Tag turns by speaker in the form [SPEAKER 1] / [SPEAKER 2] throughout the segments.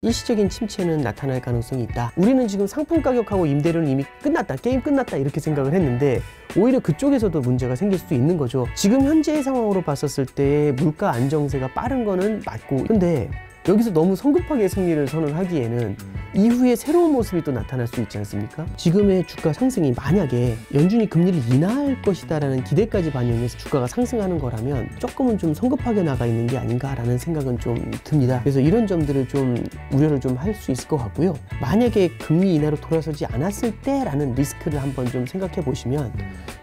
[SPEAKER 1] 일시적인 침체는 나타날 가능성이 있다 우리는 지금 상품 가격하고 임대료는 이미 끝났다 게임 끝났다 이렇게 생각을 했는데 오히려 그쪽에서도 문제가 생길 수도 있는 거죠 지금 현재의 상황으로 봤었을 때 물가 안정세가 빠른 거는 맞고 근데 여기서 너무 성급하게 승리를 선언하기에는 이후에 새로운 모습이 또 나타날 수 있지 않습니까? 지금의 주가 상승이 만약에 연준이 금리를 인하할 것이다라는 기대까지 반영해서 주가가 상승하는 거라면 조금은 좀 성급하게 나가 있는 게 아닌가라는 생각은 좀 듭니다. 그래서 이런 점들을 좀 우려를 좀 할 수 있을 것 같고요. 만약에 금리 인하로 돌아서지 않았을 때라는 리스크를 한번 좀 생각해 보시면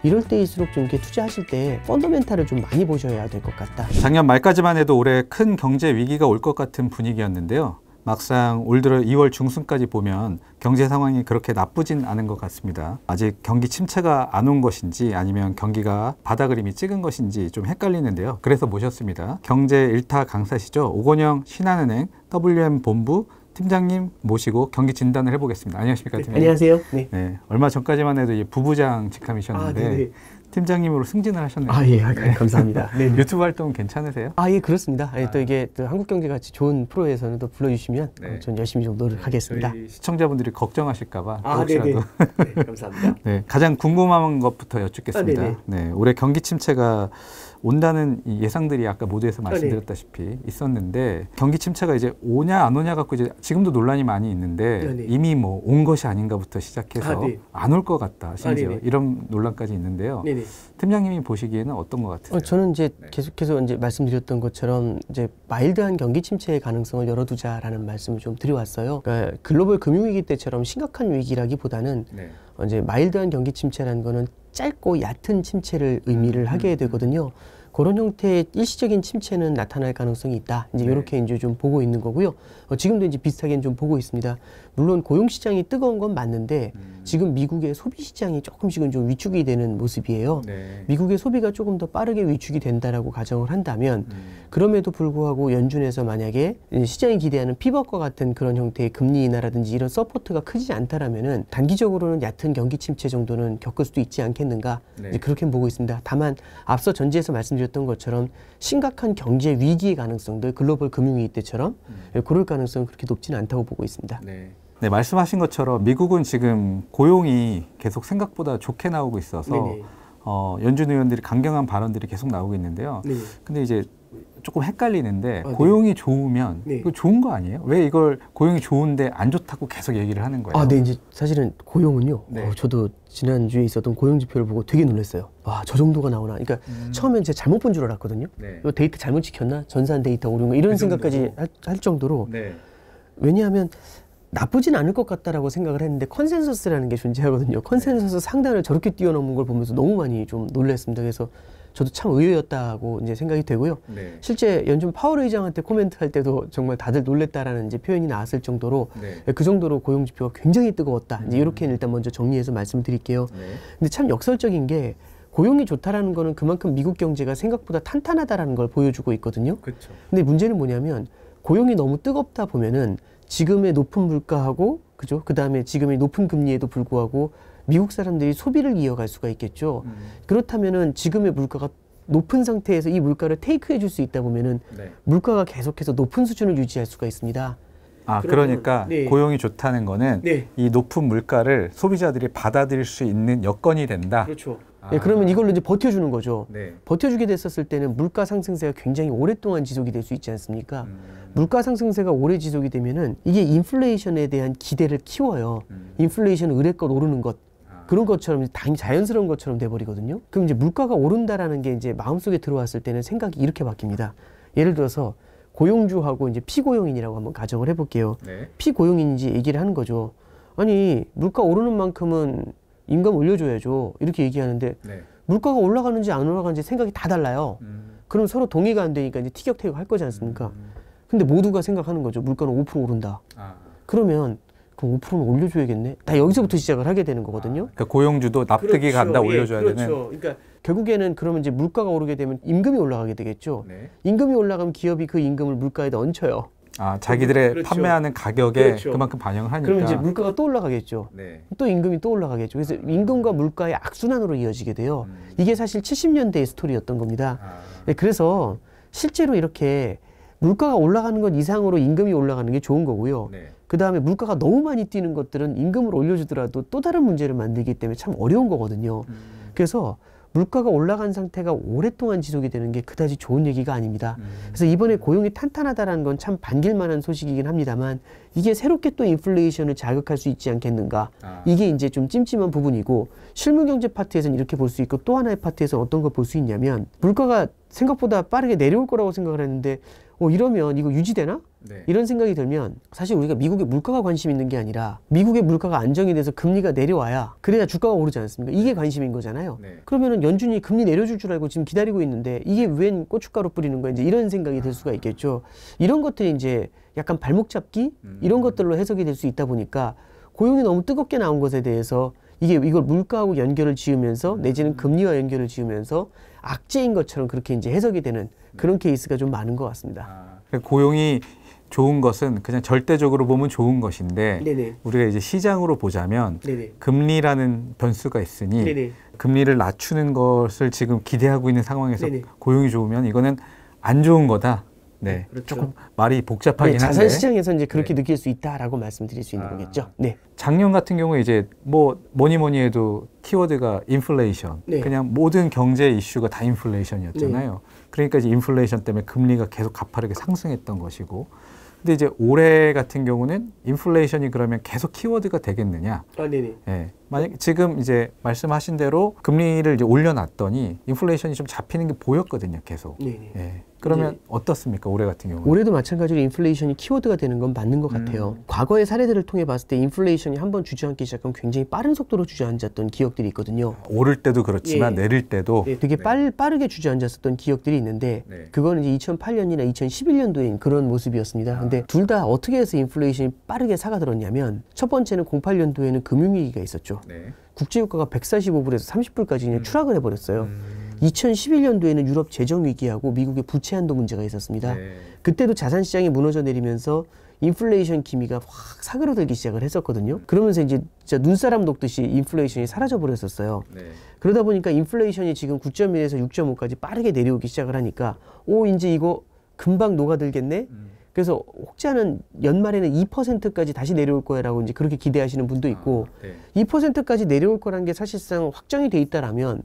[SPEAKER 1] 이럴 때일수록 좀 이렇게 투자하실 때 펀더멘탈을 좀 많이 보셔야 될 것 같다.
[SPEAKER 2] 작년 말까지만 해도 올해 큰 경제 위기가 올 것 같은 분위기였는데요. 막상 올 들어 2월 중순까지 보면 경제 상황이 그렇게 나쁘진 않은 것 같습니다. 아직 경기 침체가 안 온 것인지 아니면 경기가 바다 그림이 찍은 것인지 좀 헷갈리는데요. 그래서 모셨습니다. 경제 일타 강사시죠. 오건영 신한은행 WM 본부 팀장님 모시고 경기 진단을 해보겠습니다. 안녕하십니까, 네, 팀장님. 네, 안녕하세요. 네. 네. 얼마 전까지만 해도 부부장 직함이셨는데 아, 네, 네. 팀장님으로 승진을 하셨네요. 아, 예. 아, 네. 감사합니다. 네. 유튜브 활동 괜찮으세요?
[SPEAKER 1] 아, 예. 그렇습니다. 예, 아. 예, 또 이게 또 한국경제 같이 좋은 프로에서는 또 불러주시면 네. 전 열심히 좀 노력하겠습니다. 네, 시청자분들이 걱정하실까봐. 아, 혹시라도. 네. 감사합니다.
[SPEAKER 2] 네. 가장 궁금한 것부터 여쭙겠습니다. 아, 네. 올해 경기 침체가 온다는 예상들이 아까 모두에서 아, 네. 말씀드렸다시피 네 있었는데 경기 침체가 이제 오냐 안 오냐 갖고 이제 지금도 논란이 많이 있는데 네, 네. 이미 뭐 온 것이 아닌가부터 시작해서 아, 네. 안올 것 같다 아, 심지어 아, 이런 논란까지 있는데요. 네 팀장님이 보시기에는 어떤 것 같으세요?
[SPEAKER 1] 어, 저는 이제 계속해서 이제 말씀드렸던 것처럼 이제 마일드한 경기 침체의 가능성을 열어두자라는 말씀을 좀 드려왔어요. 그러니까 글로벌 금융위기 때처럼 심각한 위기라기보다는 네. 어, 이제 마일드한 경기 침체라는 거는 짧고 얕은 침체를 의미를 음, 하게 음, 음. 되거든요. 음. 그런 형태의 일시적인 침체는 나타날 가능성이 있다. 이제 네. 이렇게 이제 좀 보고 있는 거고요. 어, 지금도 이제 비슷하게 좀 보고 있습니다. 물론 고용 시장이 뜨거운 건 맞는데 음. 지금 미국의 소비 시장이 조금씩은 좀 위축이 되는 모습이에요. 네. 미국의 소비가 조금 더 빠르게 위축이 된다라고 가정을 한다면 음. 그럼에도 불구하고 연준에서 만약에 시장이 기대하는 피벗과 같은 그런 형태의 금리 인하라든지 이런 서포트가 크지 않다라면은 단기적으로는 얕은 경기 침체 정도는 겪을 수도 있지 않겠는가 네. 그렇게 보고 있습니다. 다만 앞서 전제에서 말씀드렸던 것처럼 심각한 경제 위기의 가능성들 글로벌 금융위기 때처럼 음. 예, 그럴 가능성은 그렇게 높지는 않다고 보고 있습니다. 네.
[SPEAKER 2] 네, 말씀하신 것처럼 미국은 지금 고용이 계속 생각보다 좋게 나오고 있어서 네, 네. 어, 연준 의원들이 강경한 발언들이 계속 나오고 있는데요. 네네. 근데 이제 조금 헷갈리는데 아, 네. 고용이
[SPEAKER 1] 네. 좋으면
[SPEAKER 2] 이거 좋은 거 아니에요? 왜 이걸
[SPEAKER 1] 고용이 좋은데 안 좋다고 계속 얘기를 하는 거예요? 아, 네, 이제 사실은 고용은요. 네. 어, 저도 지난 주에 있었던 고용 지표를 보고 되게 놀랐어요. 와, 저 정도가 나오나. 그러니까 음. 처음엔 제가 잘못 본 줄 알았거든요. 네. 이 데이터 잘못 찍혔나? 전산 데이터 오류인가? 이런 그 생각까지 할, 할 정도로. 왜냐하면 나쁘진 않을 것 같다라고 생각을 했는데 컨센서스라는 게 존재하거든요. 컨센서스 상단을 저렇게 뛰어넘은 걸 보면서 너무 많이 좀 놀랐습니다. 그래서 저도 참 의외였다고 이제 생각이 되고요. 네. 실제 연준 파월 의장한테 코멘트할 때도 정말 다들 놀랬다라는 이제 표현이 나왔을 정도로 네. 그 정도로 고용 지표가 굉장히 뜨거웠다. 음. 이제 이렇게 일단 먼저 정리해서 말씀드릴게요. 네. 근데 참 역설적인 게 고용이 좋다라는 거는 그만큼 미국 경제가 생각보다 탄탄하다라는 걸 보여주고 있거든요. 그쵸. 근데 문제는 뭐냐면 고용이 너무 뜨겁다 보면은 지금의 높은 물가하고 그죠? 그다음에 지금의 높은 금리에도 불구하고 미국 사람들이 소비를 이어갈 수가 있겠죠. 음. 그렇다면은 지금의 물가가 높은 상태에서 이 물가를 테이크해 줄 수 있다 보면은 네. 물가가 계속해서 높은 수준을 유지할 수가 있습니다. 아, 그러니까
[SPEAKER 2] 네. 고용이 좋다는 거는 네. 이 높은 물가를 소비자들이 받아들일 수 있는 여건이 된다.
[SPEAKER 3] 그렇죠. 아.
[SPEAKER 2] 네, 그러면 이걸로
[SPEAKER 1] 이제 버텨주는 거죠. 네. 버텨주게 됐었을 때는 물가 상승세가 굉장히 오랫동안 지속이 될 수 있지 않습니까? 음. 물가 상승세가 오래 지속이 되면은 이게 인플레이션에 대한 기대를 키워요. 음. 인플레이션 의뢰껏 오르는 것 아. 그런 것처럼 당연히 자연스러운 것처럼 돼버리거든요. 그럼 이제 물가가 오른다라는 게 이제 마음속에 들어왔을 때는 생각이 이렇게 바뀝니다. 예를 들어서 고용주하고 이제 피고용인이라고 한번 가정을 해볼게요. 네. 피고용인인지 얘기를 하는 거죠. 아니 물가 오르는 만큼은 임금 올려줘야죠. 이렇게 얘기하는데 네. 물가가 올라가는지 안 올라가는지 생각이 다 달라요. 음. 그럼 서로 동의가 안 되니까 이제 티격태격 할 거지 않습니까? 음. 근데 모두가 생각하는 거죠. 물가는 5% 오른다. 아. 그러면 그럼 5%는 올려줘야겠네. 다 여기서부터 시작을 하게 되는 거거든요. 아. 그러니까
[SPEAKER 2] 고용주도 납득이 그렇죠. 간다 예, 올려줘야 예, 그렇죠. 되는.
[SPEAKER 1] 그러니까 결국에는 그러면 이제 물가가 오르게 되면 임금이 올라가게 되겠죠. 네. 임금이 올라가면 기업이 그 임금을 물가에다 얹혀요. 아 자기들의 그렇죠. 판매하는 가격에 그렇죠. 그만큼
[SPEAKER 2] 반영을 하니까. 그럼 이제 물가가
[SPEAKER 1] 또 올라가겠죠. 네. 또 임금이 또 올라가겠죠. 그래서 임금과 물가의 악순환으로 이어지게 돼요. 음. 이게 사실 70년대의 스토리였던 겁니다. 아. 네, 그래서 실제로 이렇게 물가가 올라가는 건 이상으로 임금이 올라가는 게 좋은 거고요. 네. 그 다음에 물가가 너무 많이 뛰는 것들은 임금을 올려주더라도 또 다른 문제를 만들기 때문에 참 어려운 거거든요. 음. 그래서 물가가 올라간 상태가 오랫동안 지속이 되는 게 그다지 좋은 얘기가 아닙니다. 음. 그래서 이번에 고용이 탄탄하다는건 참 반길만한 소식이긴 합니다만 이게 새롭게 또 인플레이션을 자극할 수 있지 않겠는가. 아. 이게 이제 좀 찜찜한 부분이고 실무 경제 파트에서는 이렇게 볼 수 있고 또 하나의 파트에서는 어떤 걸 볼 수 있냐면 물가가 생각보다 빠르게 내려올 거라고 생각을 했는데 어, 이러면 이거 유지되나? 네. 이런 생각이 들면 사실 우리가 미국의 물가가 관심 있는 게 아니라 미국의 물가가 안정이 돼서 금리가 내려와야 그래야 주가가 오르지 않습니까? 이게 네. 관심인 거잖아요. 네. 그러면은 연준이 금리 내려줄 줄 알고 지금 기다리고 있는데 이게 웬 고춧가루 뿌리는 거야? 이제 이런 생각이 들 수가 있겠죠. 이런 것들이 이제 약간 발목 잡기 음. 이런 것들로 해석이 될 수 있다 보니까 고용이 너무 뜨겁게 나온 것에 대해서 이게 이걸 물가하고 연결을 지으면서 내지는 음. 금리와 연결을 지으면서 악재인 것처럼 그렇게 이제 해석이 되는 그런 케이스가 좀 많은 것 같습니다. 아,
[SPEAKER 2] 그러니까 고용이 좋은 것은 그냥 절대적으로 보면 좋은 것인데 네네. 우리가 이제 시장으로 보자면 네네. 금리라는 변수가 있으니 네네. 금리를 낮추는 것을 지금 기대하고 있는 상황에서 고용이 좋으면 이거는 안 좋은 거다. 네. 네, 그렇죠. 조금 말이 복잡하긴 네, 자산 한데 자산
[SPEAKER 1] 시장에서 이제 그렇게 네. 느낄 수 있다라고 말씀드릴 수 있는 아. 거겠죠.
[SPEAKER 2] 네. 작년 같은 경우에 이제 뭐 뭐니 뭐니 해도 키워드가 인플레이션. 네. 그냥 모든 경제 이슈가 다 인플레이션이었잖아요. 네. 그러니까 이제 인플레이션 때문에 금리가 계속 가파르게 상승했던 것이고 근데 이제 올해 같은 경우는 인플레이션이 그러면 계속 키워드가 되겠느냐? 아, 네네. 네. 예. 만약 지금 이제 말씀하신 대로 금리를 이제 올려놨더니 인플레이션이 좀 잡히는 게 보였거든요, 계속. 네, 네.
[SPEAKER 1] 예. 그러면 네. 어떻습니까? 올해 같은 경우? 는 올해도 마찬가지로 인플레이션이 키워드가 되는 건 맞는 것 음. 같아요. 음. 과거의 사례들을 통해 봤을 때 인플레이션이 한번 주저앉기 시작하면 굉장히 빠른 속도로 주저앉았던 기억들이 있거든요.
[SPEAKER 2] 오를 때도 그렇지만 예. 내릴 때도
[SPEAKER 1] 예, 네. 되게 빨, 빠르게 주저앉았었던 기억들이 있는데 네. 그거는 이제 2008년이나 2011년도인 그런 모습이었습니다. 아. 근데 둘 다 어떻게 해서 인플레이션이 빠르게 사가들었냐면 첫 번째는 08년도에는 금융위기가 있었죠. 네. 국제유가가 145불에서 30불까지 그냥 음. 추락을 해버렸어요. 음. 2011년도에는 유럽 재정 위기하고 미국의 부채 한도 문제가 있었습니다. 네. 그때도 자산 시장이 무너져 내리면서 인플레이션 기미가 확 사그러들기 시작을 했었거든요. 그러면서 이제 진짜 눈사람 녹듯이 인플레이션이 사라져 버렸었어요. 네. 그러다 보니까 인플레이션이 지금 9.1에서 6.5까지 빠르게 내려오기 시작을 하니까 오 이제 이거 금방 녹아들겠네. 음. 그래서 혹자는 연말에는 2%까지 다시 내려올 거야라고 이제 그렇게 기대하시는 분도 있고 아, 네. 2%까지 내려올 거란 게 사실상 확정이 돼 있다라면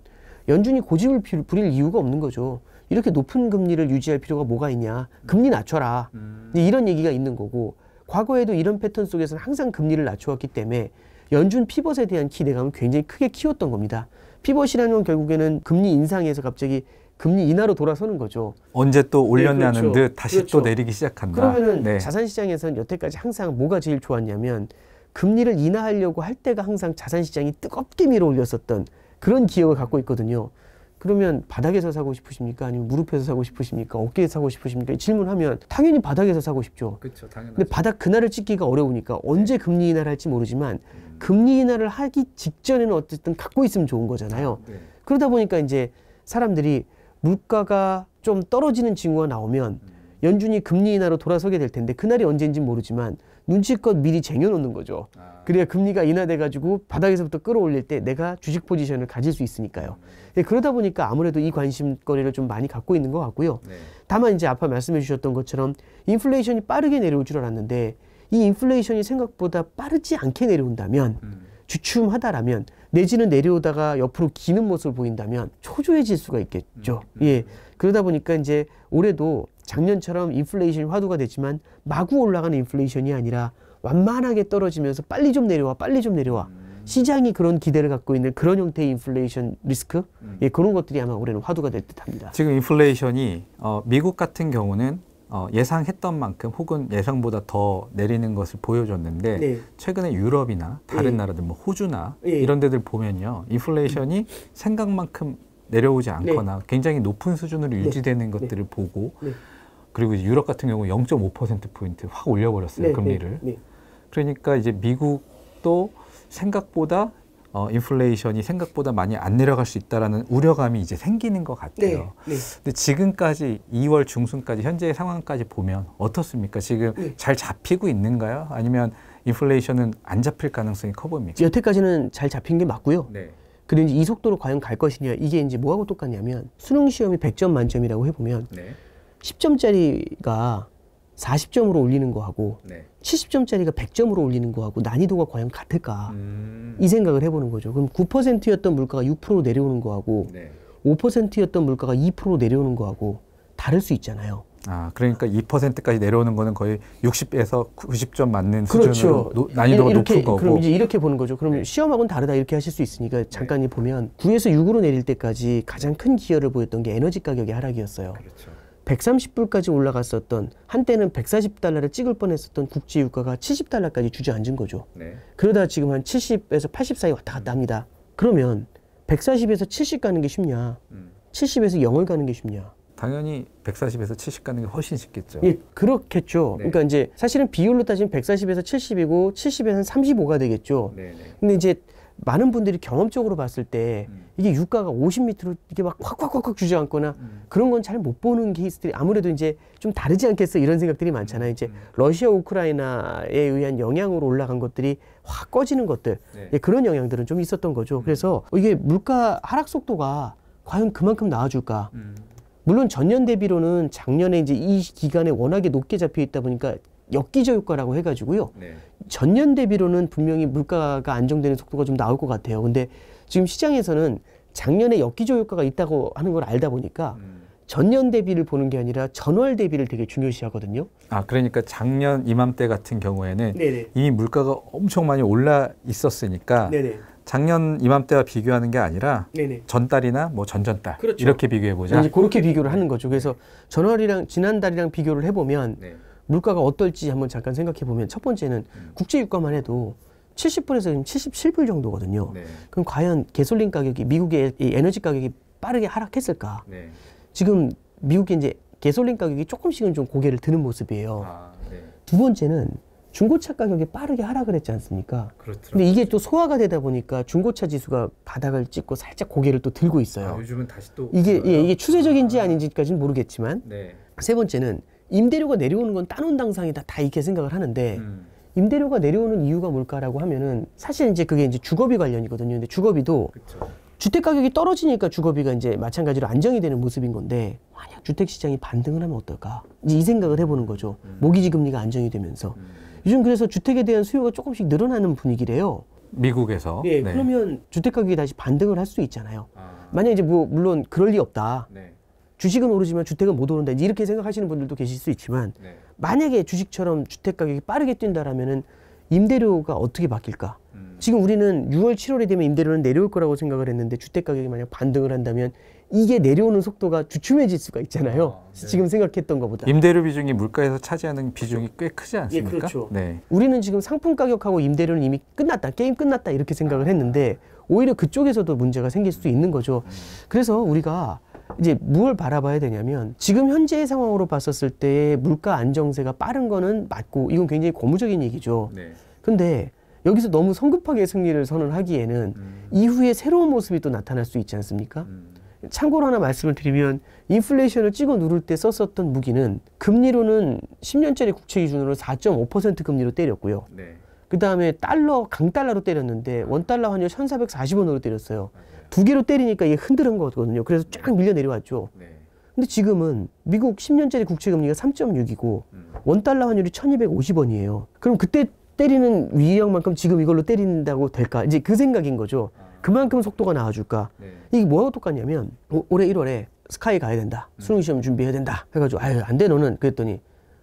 [SPEAKER 1] 연준이 고집을 부릴 이유가 없는 거죠. 이렇게 높은 금리를 유지할 필요가 뭐가 있냐. 금리 낮춰라. 음. 이런 얘기가 있는 거고 과거에도 이런 패턴 속에서는 항상 금리를 낮춰왔기 때문에 연준 피벗에 대한 기대감을 굉장히 크게 키웠던 겁니다. 피벗이라는 건 결국에는 금리 인상에서 갑자기 금리 인하로 돌아서는 거죠.
[SPEAKER 2] 언제 또 네, 올렸냐는 네, 그렇죠. 듯 다시 그렇죠. 또 내리기 시작한다. 그러면은 네.
[SPEAKER 1] 자산시장에서는 여태까지 항상 뭐가 제일 좋았냐면 금리를 인하하려고 할 때가 항상 자산시장이 뜨겁게 밀어 올렸었던 그런 기억을 갖고 있거든요. 그러면 바닥에서 사고 싶으십니까? 아니면 무릎에서 사고 싶으십니까? 어깨에 사고 싶으십니까? 질문하면 당연히 바닥에서 사고 싶죠. 그렇죠. 당연하죠. 근데 바닥 그날을 찍기가 어려우니까 언제 네. 금리 인하를 할지 모르지만 음. 금리 인하를 하기 직전에는 어쨌든 갖고 있으면 좋은 거잖아요. 네. 그러다 보니까 이제 사람들이 물가가 좀 떨어지는 징후가 나오면 음. 연준이 금리 인하로 돌아서게 될 텐데 그날이 언제인지 모르지만 눈치껏 미리 쟁여놓는 거죠. 아. 그래야 금리가 인하돼가지고 바닥에서부터 끌어올릴 때 내가 주식 포지션을 가질 수 있으니까요. 네, 그러다 보니까 아무래도 이 관심거리를 좀 많이 갖고 있는 것 같고요. 네. 다만 이제 아까 말씀해 주셨던 것처럼 인플레이션이 빠르게 내려올 줄 알았는데 이 인플레이션이 생각보다 빠르지 않게 내려온다면 음. 주춤하다라면 내지는 내려오다가 옆으로 기는 모습을 보인다면 초조해질 수가 있겠죠. 음, 음. 예. 그러다 보니까 이제 올해도 작년처럼 인플레이션이 화두가 됐지만 마구 올라가는 인플레이션이 아니라 완만하게 떨어지면서 빨리 좀 내려와, 빨리 좀 내려와. 음. 시장이 그런 기대를 갖고 있는 그런 형태의 인플레이션 리스크 음. 예, 그런 것들이 아마 올해는 화두가 될 듯합니다.
[SPEAKER 2] 지금 인플레이션이 어, 미국 같은 경우는 어, 예상했던 만큼 혹은 예상보다 더 내리는 것을 보여줬는데 네. 최근에 유럽이나 다른 네. 나라들 뭐 호주나 네. 이런 데들 보면요 인플레이션이 생각만큼 내려오지 네. 않거나 네. 굉장히 높은 수준으로 네. 유지되는 네. 것들을 보고 그리고 유럽 같은 경우 0.5% 포인트 확 올려버렸어요 금리를. 그러니까 이제 미국도 생각보다 어, 인플레이션이 생각보다 많이 안 내려갈 수 있다라는 우려감이 이제 생기는 것 같아요. 네, 네. 근데 지금까지 2월 중순까지 현재의 상황까지 보면 어떻습니까? 지금 네. 잘 잡히고 있는가요? 아니면
[SPEAKER 1] 인플레이션은 안 잡힐 가능성이 커 보입니까? 여태까지는 잘 잡힌 게 맞고요. 네. 그런데 이 속도로 과연 갈 것이냐 이게 이제 뭐하고 똑같냐면 수능 시험이 100점 만점이라고 해보면 네. 10점짜리가 40점으로 올리는 거하고 네. 70점짜리가 100점으로 올리는 거하고 난이도가 과연 같을까 음... 이 생각을 해보는 거죠. 그럼 9%였던 물가가 6%로 내려오는 거하고 네. 5%였던 물가가 2%로 내려오는 거하고 다를 수 있잖아요.
[SPEAKER 2] 아, 그러니까 2%까지 내려오는 거는 거의 60에서 90점 맞는 그렇죠. 수준으로 난이도가 이렇게, 높은 거고. 그럼 이제
[SPEAKER 1] 이렇게 보는 거죠. 그럼 네. 시험하고는 다르다 이렇게 하실 수 있으니까 잠깐 네. 보면 9에서 6으로 내릴 때까지 가장 큰 기여를 보였던 게 에너지 가격의 하락이었어요. 그렇죠. 130불까지 올라갔었던 한때는 140달러를 찍을 뻔했었던 국제 유가가 70달러까지 주저앉은 거죠. 네. 그러다 지금 한 70에서 80 사이 왔다 갔다 음. 합니다. 그러면 140에서 70 가는 게 쉽냐? 음. 70에서 0을 가는 게 쉽냐? 당연히 140에서 70 가는 게
[SPEAKER 2] 훨씬 쉽겠죠. 예,
[SPEAKER 1] 그렇겠죠. 네. 그러니까 이제 사실은 비율로 따지면 140에서 70이고 70에서는 35가 되겠죠. 네, 네. 근데 이제 많은 분들이 경험적으로 봤을 때 음. 이게 유가가 50m로 이게 막 확확확확 주저앉거나 음. 그런 건 잘 못 보는 케이스들이 아무래도 이제 좀 다르지 않겠어 이런 생각들이 많잖아요. 이제 음, 음. 러시아 우크라이나에 의한 영향으로 올라간 것들이 확 꺼지는 것들 네. 예, 그런 영향들은 좀 있었던 거죠. 음. 그래서 이게 물가 하락 속도가 과연 그만큼 나아줄까? 물론 전년 대비로는 작년에 이제 이 기간에 워낙에 높게 잡혀 있다 보니까 역기저 효과라고 해가지고요. 네. 전년 대비로는 분명히 물가가 안정되는 속도가 좀 나올 것 같아요. 근데 지금 시장에서는 작년에 역기저 효과가 있다고 하는 걸 알다 보니까 음. 전년 대비를 보는 게 아니라 전월 대비를 되게 중요시하거든요.
[SPEAKER 2] 아 그러니까 작년 이맘때 같은 경우에는 네네. 이미 물가가 엄청 많이 올라 있었으니까 네네. 작년 이맘때와 비교하는 게 아니라 네네. 전달이나 뭐 전전달 그렇죠. 이렇게 비교해 보자. 이제
[SPEAKER 1] 그렇게 비교를 하는 거죠. 그래서 전월이랑 지난달이랑 비교를 해보면 네. 물가가 어떨지 한번 잠깐 생각해 보면 첫 번째는 음. 국제 유가만 해도 70불에서 지금 77불 정도거든요. 네. 그럼 과연 개솔린 가격이 미국의 에너지 가격이 빠르게 하락했을까? 네. 지금 미국이 이제 개솔린 가격이 조금씩은 좀 고개를 드는 모습이에요. 아, 네. 두 번째는 중고차 가격이 빠르게 하락을 했지 않습니까? 그렇더 근데 이게 또 소화가 되다 보니까 중고차 지수가 바닥을 찍고 살짝 고개를 또 들고 있어요. 아, 요즘은 다시 또 이게 예, 이게 추세적인지 아. 닌지까지는 모르겠지만 네. 세 번째는 임대료가 내려오는 건 따놓은 당상이다 다 이렇게 생각을 하는데 음. 임대료가 내려오는 이유가 뭘까라고 하면은 사실 이제 그게 이제 주거비 관련이거든요. 근데 주거비도 그쵸. 주택 가격이 떨어지니까 주거비가 이제 마찬가지로 안정이 되는 모습인 건데 만약 주택 시장이 반등을 하면 어떨까? 이제 이 생각을 해보는 거죠. 음. 모기지 금리가 안정이 되면서. 음. 요즘 그래서 주택에 대한 수요가 조금씩 늘어나는 분위기래요. 미국에서. 예, 네. 그러면 주택 가격이 다시 반등을 할 수 있잖아요. 아. 만약 에 이제 뭐 물론 그럴 리 없다. 네. 주식은 오르지만 주택은 못 오른다. 이렇게 생각하시는 분들도 계실 수 있지만 네. 만약에 주식처럼 주택 가격이 빠르게 뛴다라면은 임대료가 어떻게 바뀔까? 음. 지금 우리는 6월, 7월이 되면 임대료는 내려올 거라고 생각을 했는데 주택 가격이 만약 반등을 한다면 이게 내려오는 속도가 주춤해질 수가 있잖아요. 아, 네. 지금 생각했던 것보다. 임대료
[SPEAKER 2] 비중이 물가에서 차지하는 비중이 꽤 크지 예, 않습니까? 예, 그렇죠. 네.
[SPEAKER 1] 우리는 지금 상품 가격하고 임대료는 이미 끝났다, 게임 끝났다 이렇게 생각을 했는데 오히려 그쪽에서도 문제가 생길 수도 있는 거죠. 음. 그래서 우리가 이제 무엇 바라봐야 되냐면 지금 현재의 상황으로 봤었을 때 물가 안정세가 빠른 거는 맞고 이건 굉장히 고무적인 얘기죠. 네. 근데 여기서 너무 성급하게 승리를 선언하기에는 음. 이후에 새로운 모습이 또 나타날 수 있지 않습니까? 음. 참고로 하나 말씀을 드리면 인플레이션을 찍어 누를 때 썼었던 무기는 금리로는 10년짜리 국채 기준으로 4.5% 금리로 때렸고요. 네. 그 다음에 달러 강달러로 때렸는데 아. 원달러 환율 1440원으로 때렸어요. 맞아요. 네. 두 개로 때리니까 이게 흔들은 거거든요. 그래서 쫙 네. 밀려 내려왔죠. 네. 근데 지금은 미국 10년짜리 국채 금리가 3.6이고 음. 원달러 환율이 1250원이에요. 그럼 그때 때리는 위력만큼 지금 이걸로 때린다고 될까? 이제 그 생각인 거죠. 아. 그만큼 속도가 나아줄까 네. 이게 뭐하고 똑같냐면 오, 올해 1월에 스카이 가야 된다. 음. 수능 시험 준비해야 된다. 해가지고 아유 안 돼 너는 그랬더니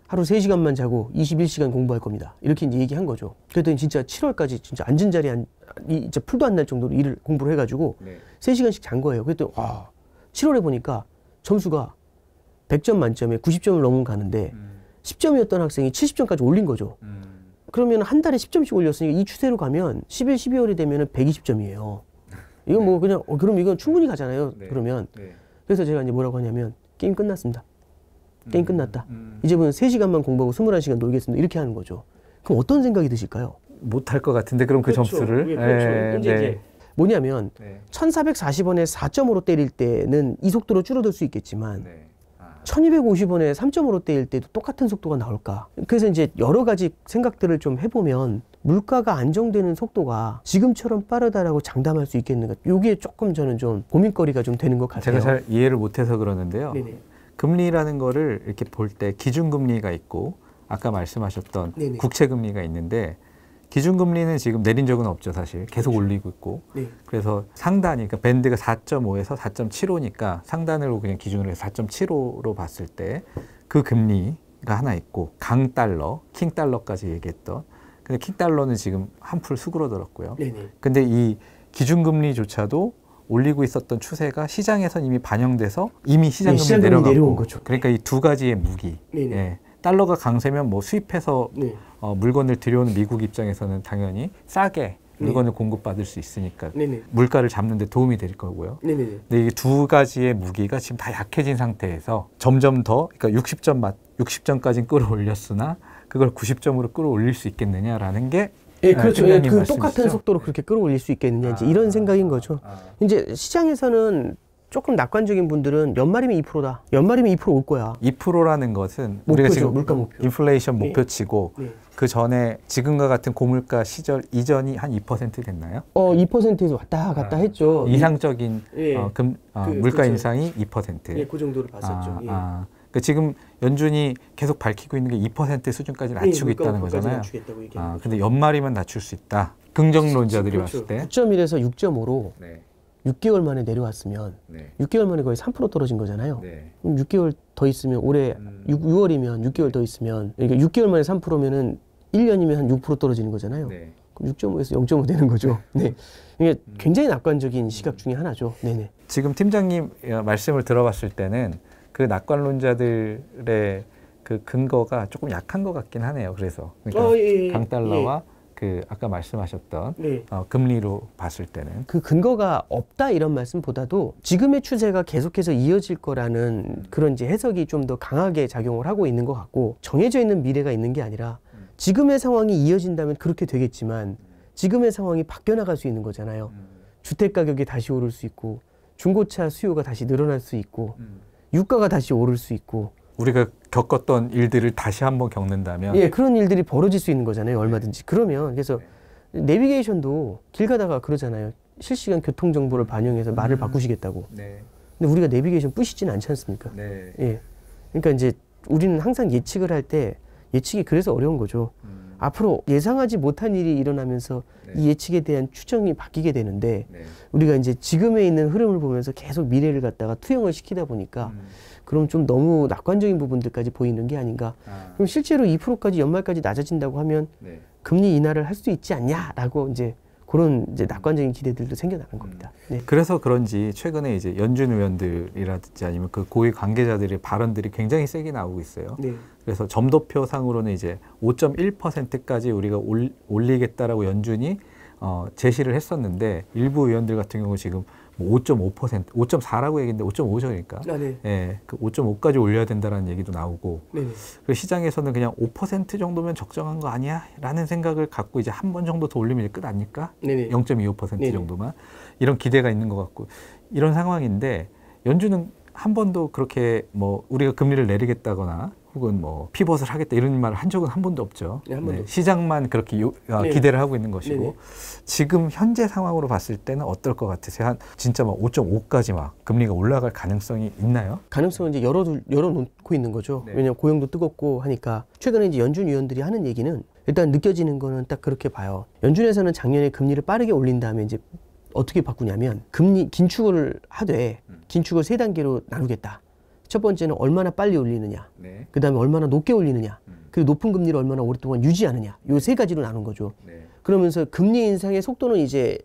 [SPEAKER 1] 하루 3시간만 자고 21시간 공부할 겁니다. 이렇게 이제 얘기한 거죠. 그랬더니 진짜 7월까지 진짜 앉은 자리에 안, 진짜 풀도 안 날 정도로 일을 공부를 해가지고 3시간씩잔 거예요. 그랬더니 와 7월에 보니까 점수가 100점 만점에 90점을 넘으 가는데 음. 10점이었던 학생이 70점까지 올린 거죠. 음. 그러면 한 달에 10점씩 올렸으니까 이 추세로 가면 11, 12월이 되면 은 120점이에요. 이건 뭐 그냥 어, 그럼 이건 충분히 가잖아요. 네. 그러면 네. 그래서 제가 이제 뭐라고 하냐면 게임 끝났습니다. 게임 음, 끝났다. 음. 음. 이제부터 3시간만 공부하고 21시간 놀겠습니다. 이렇게 하는 거죠. 그럼 어떤 생각이 드실까요? 못 할 것 같은데 그럼 그 그렇죠. 점수를 예, 그렇죠. 예, 이제 네. 뭐냐면 네. 1440원에 4점으로 때릴 때는 이 속도로 줄어들 수 있겠지만 네. 1250원에 3 5로때일 때도 똑같은 속도가 나올까? 그래서 이제 여러 가지 생각들을 좀 해보면 물가가 안정되는 속도가 지금처럼 빠르다라고 장담할 수 있겠는가? 요게 조금 저는 좀 고민거리가 좀 되는 것 같아요. 제가 잘
[SPEAKER 2] 이해를 못해서 그러는데요. 네네.
[SPEAKER 1] 금리라는
[SPEAKER 2] 거를 이렇게 볼 때 기준금리가 있고 아까 말씀하셨던 국채금리가 있는데 기준금리는 지금 내린 적은 없죠, 사실. 계속 그렇죠. 올리고 있고. 네. 그래서 상단이, 그러니까 밴드가 4.5에서 4.75니까 상단으로 그냥 기준으로 해서 4.75로 봤을 때 그 금리가 하나 있고, 강달러, 킹달러까지 얘기했던. 근데 킹달러는 지금 한풀 수그러 들었고요. 네네. 근데 이 기준금리조차도 올리고 있었던 추세가 시장에선 이미 반영돼서 이미 네, 시장금리 네, 내려간 거죠. 그러니까 이 두 가지의 무기. 네, 네 예. 달러가 강세면 뭐 수입해서 네. 어, 물건을 들여오는 미국 입장에서는 당연히 싸게 네. 물건을 네. 공급받을 수 있으니까 네네. 네. 물가를 잡는 데 도움이 될 거고요. 네네. 네, 근데 이두 가지의 무기가 지금 다 약해진 상태에서 점점 더 그러니까 60점 맞 60점까지 끌어올렸으나 그걸 90점으로 끌어올릴 수 있겠느냐라는
[SPEAKER 1] 게 예, 그렇죠. 예, 그 똑같은 속도로 그렇게 끌어올릴 수 있겠느냐 이제 아, 이런 생각인 거죠. 아, 아. 이제 시장에서는 조금 낙관적인 분들은 연말이면 2%다. 연말이면 2%올 거야. 2%라는 것은 목표죠, 우리가 지금 물가 목표. 인플레이션 예. 목표치고 네. 네. 그 전에 지금과
[SPEAKER 2] 같은 고물가 시절 이전이 한 2% 됐나요?
[SPEAKER 1] 어, 2%에서 왔다 갔다 아, 했죠. 예. 이상적인
[SPEAKER 2] 예. 어, 금, 어, 그, 물가 그 인상이 2%. 예, 그 정도로 봤었죠. 아, 예. 아. 그 지금 연준이 계속 밝히고 있는 게 2% 수준까지 낮추고 예, 있다는 거잖아요. 아, 거죠. 근데 연말이면 낮출 수 있다. 긍정론자들이 그렇죠. 봤을 때
[SPEAKER 1] 9.1에서 6.5로 네. 6개월 만에 내려왔으면 네. 6개월 만에 거의 3% 떨어진 거잖아요. 네. 그럼 6개월 더 있으면 올해 음. 6, 6월이면 6개월 더 있으면 그러니까 6개월 만에 3%면은 1년이면 한 6% 떨어지는 거잖아요. 네. 그럼 6.5에서 0.5 되는 거죠. 네. 네. 이게 음. 굉장히 낙관적인 시각 음. 중의 하나죠. 네네.
[SPEAKER 2] 지금 팀장님 어, 말씀을 들어봤을 때는 그 낙관론자들의 그 근거가 조금 약한 것 같긴 하네요. 그래서 그러니까 어, 예, 예. 강달러와
[SPEAKER 1] 예. 그 아까 말씀하셨던 네. 어, 금리로 봤을 때는 그 근거가 없다 이런 말씀보다도 지금의 추세가 계속해서 이어질 거라는 그런 이제 해석이 좀 더 강하게 작용을 하고 있는 것 같고 정해져 있는 미래가 있는 게 아니라 지금의 상황이 이어진다면 그렇게 되겠지만 지금의 상황이 바뀌어 나갈 수 있는 거잖아요. 주택 가격이 다시 오를 수 있고 중고차 수요가 다시 늘어날 수 있고 음. 유가가 다시 오를 수 있고
[SPEAKER 2] 우리가 겪었던 일들을 다시 한번 겪는다면 예
[SPEAKER 1] 그런 일들이 벌어질 수 있는 거잖아요 네. 얼마든지 그러면 그래서 네. 내비게이션도 길 가다가 그러잖아요 실시간 교통 정보를 반영해서 말을 음. 바꾸시겠다고 네. 근데 우리가 내비게이션 뿌시지는 않지 않습니까 네. 예 그러니까 이제 우리는 항상 예측을 할 때 예측이 그래서 어려운 거죠 음. 앞으로 예상하지 못한 일이 일어나면서 네. 이 예측에 대한 추정이 바뀌게 되는데 네. 우리가 이제 지금에 있는 흐름을 보면서 계속 미래를 갖다가 투영을 시키다 보니까 음. 그럼 좀 너무 낙관적인 부분들까지 보이는 게 아닌가. 아. 그럼 실제로 2%까지 연말까지 낮아진다고 하면 네. 금리 인하를 할 수 있지 않냐라고 이제 그런 이제 음. 낙관적인 기대들도 생겨나는 겁니다. 음. 네. 그래서
[SPEAKER 2] 그런지 최근에 이제 연준 의원들이라든지 아니면 그 고위 관계자들의 발언들이 굉장히 세게 나오고 있어요. 네. 그래서 점도표 상으로는 이제 5.1%까지 우리가 올리겠다라고 연준이 어, 제시를 했었는데 일부 의원들 같은 경우 지금 5.5% 뭐 5.4라고 얘기했는데 5.5죠 그러니까 아, 네. 예, 그 5.5까지 올려야 된다라는 얘기도 나오고 네. 네. 그 시장에서는 그냥 5% 정도면 적정한 거 아니야라는 생각을 갖고 이제 한 번 정도 더 올리면 끝 아닐까 네. 0.25% 네. 정도만 이런 기대가 있는 것 같고 이런 상황인데 연준은 한 번도 그렇게 뭐 우리가 금리를 내리겠다거나 혹은 뭐 피벗을 하겠다 이런 말을 한 적은 한 번도 없죠. 네, 한 번도. 네, 시장만 그렇게 요, 아, 네. 기대를 하고 있는 것이고 네, 네 지금 현재 상황으로 봤을 때는 어떨 것 같으세요? 한
[SPEAKER 1] 진짜 막 5.5까지 막 금리가 올라갈 가능성이 있나요? 가능성은 이제 열어 열어 놓고 있는 거죠. 네. 왜냐하면 고용도 뜨겁고 하니까 최근에 이제 연준 위원들이 하는 얘기는 일단 느껴지는 거는 딱 그렇게 봐요. 연준에서는 작년에 금리를 빠르게 올린 다음에 이제 어떻게 바꾸냐면 금리 긴축을 하되 음. 긴축을 세 단계로 나누겠다. 첫 번째는 얼마나 빨리 올리느냐, 네. 그 다음에 얼마나 높게 올리느냐, 음. 그리고 높은 금리를 얼마나 오랫동안 유지하느냐, 요세 네. 가지로 나눈 거죠. 네. 그러면서 금리 인상의 속도는 이제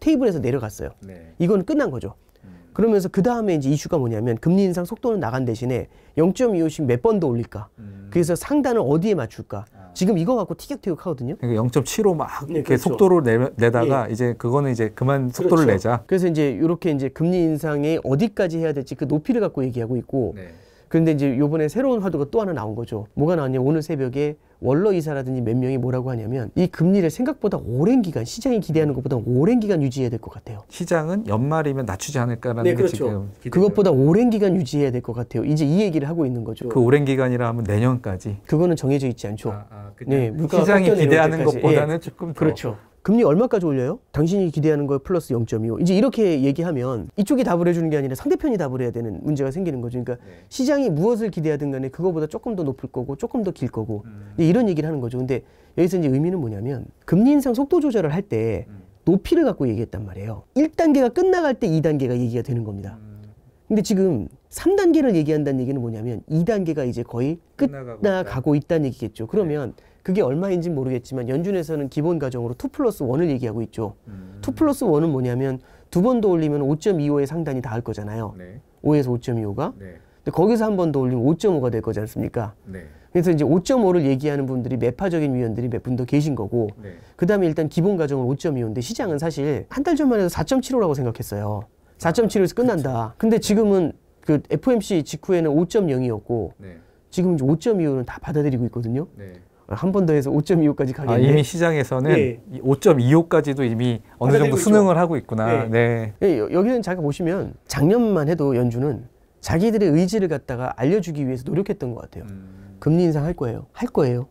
[SPEAKER 1] 테이블에서 내려갔어요. 네. 이건 끝난 거죠. 음. 그러면서 그 다음에 이제 이슈가 뭐냐면 금리 인상 속도는 나간 대신에 0.25씩 몇 번 더 올릴까, 음. 그래서 상단을 어디에 맞출까, 지금 이거 갖고 티격태격 하거든요. 그러니까 0.75 막 이렇게 네, 그렇죠. 속도를 내, 내 다가 예. 이제 그거는 이제 그만 속도를 그렇죠. 내자. 그래서 이제 이렇게 이제 금리 인상에 어디까지 해야 될지 그 높이를 갖고 얘기하고 있고 네. 그런데 이제 요번에 새로운 화두가 또 하나 나온 거죠. 뭐가 나왔냐? 오늘 새벽에 원로 이사라든지 몇 명이 뭐라고 하냐면 이 금리를 생각보다 오랜 기간 시장이 기대하는 것보다 오랜 기간 유지해야 될 것 같아요. 시장은 연말이면 낮추지 않을까라는 네, 그렇죠. 지금 그것보다 오랜 기간 유지해야 될 것 같아요. 이제 이 얘기를 하고 있는 거죠. 그 오랜
[SPEAKER 2] 기간이라 하면 내년까지.
[SPEAKER 1] 그거는 정해져 있지 않죠. 아, 아, 네, 시장이 기대하는 것보다는 예. 조금 그렇죠. 금리 얼마까지 올려요? 당신이 기대하는 거 플러스 0.25. 이제 이렇게 얘기하면 이쪽이 답을 해주는 게 아니라 상대편이 답을 해야 되는 문제가 생기는 거죠. 그러니까 네. 시장이 무엇을 기대하든 간에 그거보다 조금 더 높을 거고 조금 더 길 거고 음. 이런 얘기를 하는 거죠. 근데 여기서 이제 의미는 뭐냐면 금리 인상 속도 조절을 할때 음. 높이를 갖고 얘기했단 말이에요. 1단계가 끝나갈 때 2단계가 얘기가 되는 겁니다. 음. 근데 지금 3단계를 얘기한다는 얘기는 뭐냐면 2단계가 이제 거의 끝나가고, 끝나가고 있다. 있다는 얘기겠죠. 그러면 네. 그게 얼마인지 모르겠지만 연준에서는 기본 가정으로 2 플러스 1을 얘기하고 있죠. 음. 2 플러스 1은 뭐냐면 두 번 더 올리면 5.25의 상단이 닿을 거잖아요. 네. 5에서 5.25가. 네. 근데 거기서 한 번 더 올리면 5.5가 될 거지 않습니까? 네. 그래서 이제 5.5를 얘기하는 분들이 매파적인 위원들이 몇 분 더 계신 거고 네. 그다음에 일단 기본 가정은 으 5.25인데 시장은 사실 한 달 전만 해도 4.75라고 생각했어요. 4.75에서 끝난다. 그렇죠. 근데 지금은 그 FOMC 직후에는 5.0이었고 네. 지금 5.25는 다 받아들이고 있거든요. 네. 한번더 해서 5.25까지 가겠네. 아, 이미 시장에서는 예.
[SPEAKER 2] 5.25까지도 이미 어느 정도 수능을 하고 있구나. 예. 네.
[SPEAKER 1] 네. 여기는 자가 보시면 작년만 해도 연준은 자기들의 의지를 갖다가 알려주기 위해서 노력했던 것 같아요. 음. 금리 인상할 거예요. 할 거예요.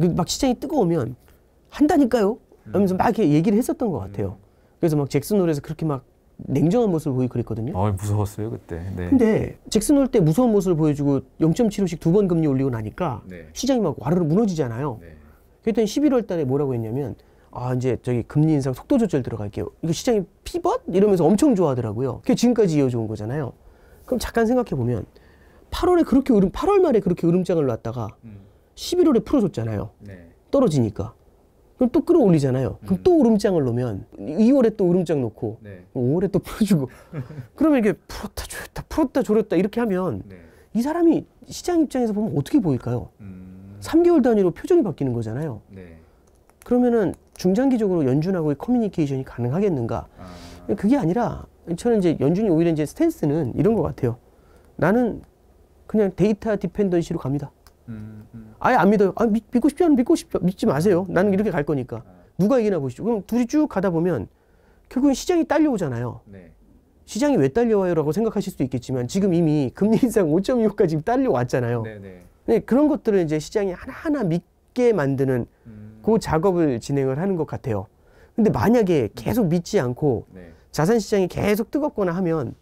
[SPEAKER 1] 그 막 시장이 뜨거우면 한다니까요. 하면서 음. 막 이렇게 얘기를 했었던 것 같아요. 음. 그래서 막 잭슨 홀에서 그렇게 막 냉정한 모습을 보이고 그랬거든요. 어, 무서웠어요 그때. 네. 근데 잭슨 올 때 무서운 모습을 보여주고 0.75씩 두 번 금리 올리고 나니까 네. 시장이 막 와르르 무너지잖아요. 네. 그랬더니 11월 달에 뭐라고 했냐면 아 이제 저기 금리 인상 속도 조절 들어갈게요. 이거 시장이 피벗 이러면서 엄청 좋아하더라고요. 그게 지금까지 이어져 온 거잖아요. 그럼 잠깐 생각해 보면 8월에 그렇게 으름 8월 말에 그렇게 으름장을 놨다가 음. 11월에 풀어줬잖아요. 네. 떨어지니까. 그럼 또 끌어올리잖아요. 그럼 또 오름장을 음. 놓으면 2월에 또 오름장 놓고 네. 5월에 뭐 또 풀어주고 그러면 이게 풀었다 조였다 풀었다 조였다 이렇게 하면 네. 이 사람이 시장 입장에서 보면 어떻게 보일까요? 음. 3개월 단위로 표정이 바뀌는 거잖아요. 네. 그러면은 중장기적으로 연준하고의 커뮤니케이션이 가능하겠는가? 아. 그게 아니라 저는 이제 연준이 오히려 이제 스탠스는 이런 것 같아요. 나는 그냥 데이터 디펜던시로 갑니다. 아예 안 믿어요. 아, 믿, 고 싶지 않으면 믿고 싶죠. 믿지 마세요. 나는 이렇게 갈 거니까. 네. 누가 이기나 보시죠. 그럼 둘이 쭉 가다 보면 결국은 시장이 딸려오잖아요. 네. 시장이 왜 딸려와요? 라고 생각하실 수 있겠지만 지금 이미 금리 인상 5.25까지 딸려왔잖아요. 네, 네, 네. 그런 것들을 이제 시장이 하나하나 믿게 만드는 음. 그 작업을 진행을 하는 것 같아요. 근데 만약에 음. 계속 믿지 않고 네. 자산 시장이 계속 뜨겁거나 하면